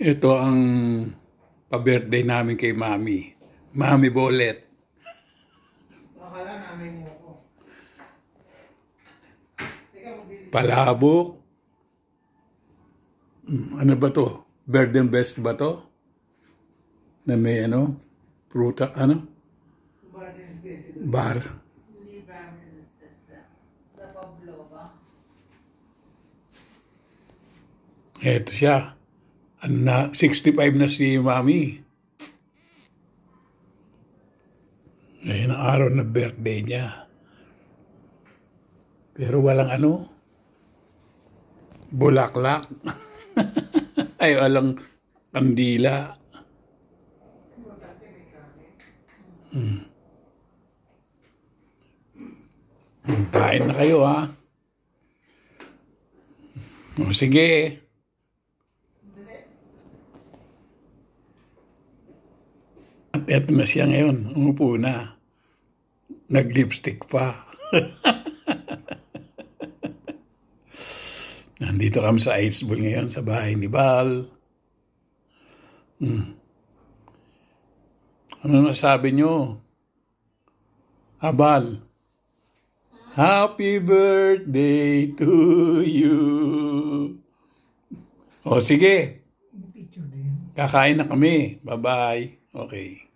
Ito ang pa-birthday namin kay Mami. Mami Bolet. Bakala namin mo ko. Palabok. Ano ba to? Birthday best ba to? Na may ano? Pruta, ano? Bar. Ito siya na 65 na si Mami. Ngayon ang araw na birthday niya. Pero walang ano, bulaklak. Ay, walang kandila. Hmm. hmm. Kain na kayo ha. O sige. Sige. Payat na siya ngayon. Umupo na. Nag-lipstick pa. Nandito kami sa Ice Ball ngayon sa bahay ni Bal. Hmm. Ano nasabi nyo? Abal. Ah, Happy birthday to you. O sige. Kakain na kami. Bye-bye. Okay.